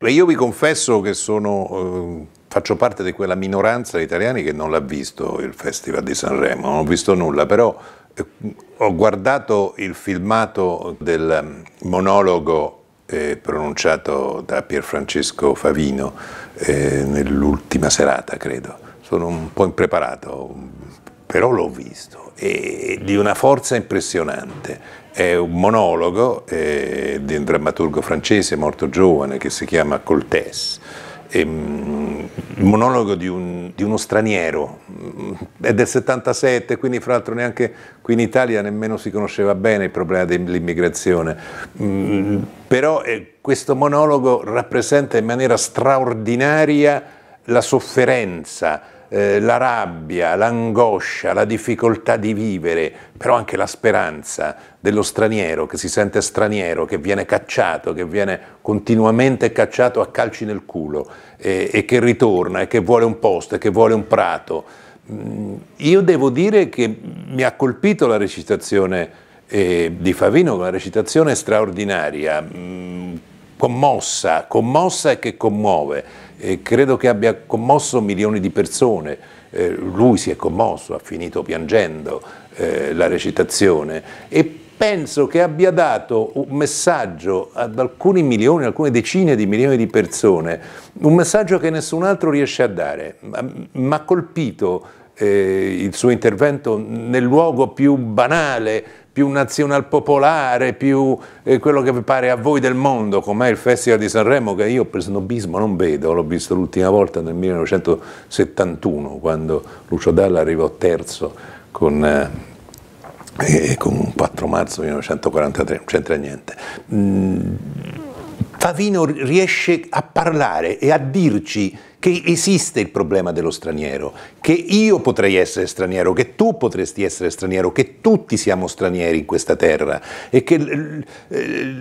Io vi confesso che sono, eh, faccio parte di quella minoranza di italiani che non l'ha visto il Festival di Sanremo, non ho visto nulla, però eh, ho guardato il filmato del mm, monologo eh, pronunciato da Pierfrancesco Favino eh, nell'ultima serata, credo. Sono un po' impreparato, però l'ho visto, è di una forza impressionante. È un monologo eh, di un drammaturgo francese morto giovane che si chiama Coltès, il ehm, monologo di, un, di, uno straniero, mm, è del 77, quindi fra l'altro neanche qui in Italia nemmeno si conosceva bene il problema dell'immigrazione, mm, però eh, questo monologo rappresenta in maniera straordinaria la sofferenza, eh, la rabbia, l'angoscia, la difficoltà di vivere, però anche la speranza dello straniero che si sente straniero, che viene cacciato, che viene continuamente cacciato a calci nel culo eh, e che ritorna e che vuole un posto e che vuole un prato. Mm, io devo dire che mi ha colpito la recitazione eh, di Favino, una recitazione straordinaria. Mm, commossa, commossa e che commuove. E credo che abbia commosso milioni di persone. Eh, lui si è commosso, ha finito piangendo eh, la recitazione e penso che abbia dato un messaggio ad alcuni milioni, alcune decine di milioni di persone, un messaggio che nessun altro riesce a dare. Mi ha colpito eh, il suo intervento nel luogo più banale, più popolare, più eh, quello che pare a voi del mondo, com'è il Festival di Sanremo che io per snobismo non vedo, l'ho visto l'ultima volta nel 1971 quando Lucio Dalla arrivò terzo con... Eh, eh con 4 marzo 1943, non c'entra niente. Mm Favino riesce a parlare e a dirci che esiste il problema dello straniero, che io potrei essere straniero, che tu potresti essere straniero, che tutti siamo stranieri in questa terra e che eh,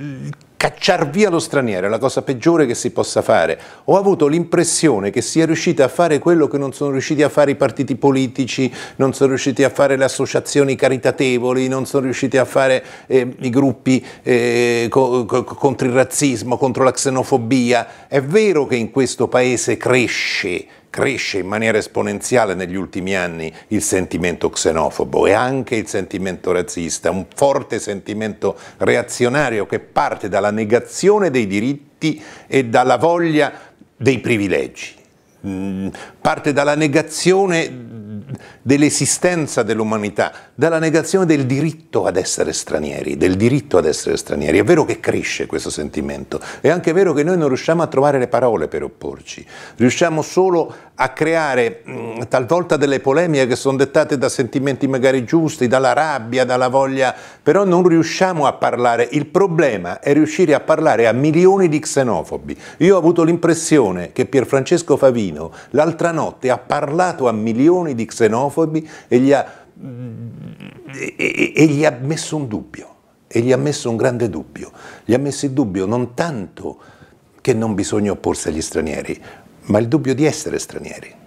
cacciar via lo straniero è la cosa peggiore che si possa fare. Ho avuto l'impressione che sia riuscita a fare quello che non sono riusciti a fare i partiti politici, non sono riusciti a fare le associazioni caritatevoli, non sono riusciti a fare eh, i gruppi eh, co co contro il razzismo, contro la xenofobia. È vero che in questo paese cresce cresce in maniera esponenziale negli ultimi anni il sentimento xenofobo e anche il sentimento razzista, un forte sentimento reazionario che parte dalla negazione dei diritti e dalla voglia dei privilegi, mm, parte dalla negazione dell'esistenza dell'umanità, dalla negazione del diritto ad essere stranieri, del diritto ad essere stranieri. È vero che cresce questo sentimento, è anche vero che noi non riusciamo a trovare le parole per opporci, riusciamo solo a creare mh, talvolta delle polemiche che sono dettate da sentimenti magari giusti, dalla rabbia, dalla voglia, però non riusciamo a parlare. Il problema è riuscire a parlare a milioni di xenofobi. Io ho avuto l'impressione che Pierfrancesco Favino l'altra notte ha parlato a milioni di xenofobi omofobi e gli ha, e, e gli ha messo un dubbio, e gli ha messo un grande dubbio. Gli ha messo il dubbio non tanto che non bisogna opporsi agli stranieri, ma il dubbio di essere stranieri.